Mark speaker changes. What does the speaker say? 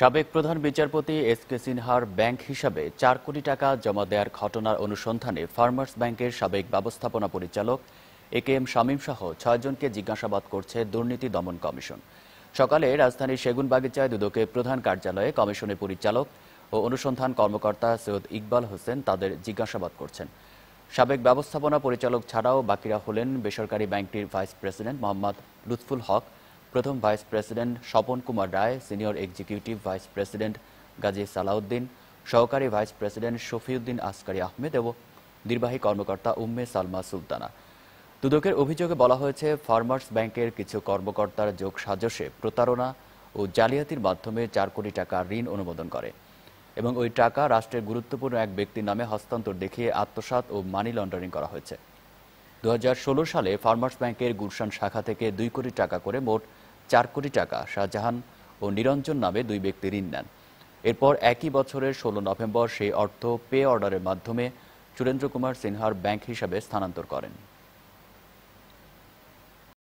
Speaker 1: সাবেক প্রধান বিচারপতি এস কে সিনহার ব্যাংক হিসাবে চার কোটি টাকা জমা দেওয়ার ঘটনার অনুসন্ধানে ফার্মার্স ব্যাংকের সাবেক ব্যবস্থাপনা পরিচালক এ কে এম শামীম সহ ছয়জনকে জিজ্ঞাসাবাদ করছে দুর্নীতি দমন কমিশন সকালে রাজধানীর সেগুনবাগিচায় দুদকে প্রধান কার্যালয়ে কমিশনের পরিচালক ও অনুসন্ধান কর্মকর্তা সৈয়দ ইকবাল হোসেন তাদের জিজ্ঞাসাবাদ করছেন সাবেক ব্যবস্থাপনা পরিচালক ছাড়াও বাকিরা হলেন বেসরকারি ব্যাংকটির ভাইস প্রেসিডেন্ট মোহাম্মদ লুৎফুল হক প্রথম vice president Swapan Kumar Roy senior executive vice president Gazi Salauddin সহকারী ভাইস প্রেসিডেন্ট শফিউদ্দিন আসকারি আহমেদ এবং নির্বাহী কর্মকর্তা উম্মে সালমা সুলতানা দুদকের অভিযোগে বলা হয়েছে ফার্মার্স ব্যাংকের কিছু কর্মকর্তার যোগ সাজসে প্রতারণা ও জালিয়াতির মাধ্যমে চার কোটি টাকা ঋণ অনুমোদন করে এবং ওই টাকা রাষ্ট্রের গুরুত্বপূর্ণ এক ব্যক্তির নামে হস্তান্তর দেখিয়ে আত্মসাত ও মানি লন্ডারিং করা হয়েছে দু সালে ফার্মার্স ব্যাংকের গুলশান শাখা থেকে দুই কোটি টাকা করে মোট চার কোটি টাকা শাহজাহান ও নিরঞ্জন নামে দুই ব্যক্তি ঋণ নেন এরপর একই বছরের ষোলো নভেম্বর সেই অর্থ পে অর্ডারের মাধ্যমে সুরেন্দ্র কুমার সিনহার ব্যাংক হিসাবে স্থানান্তর করেন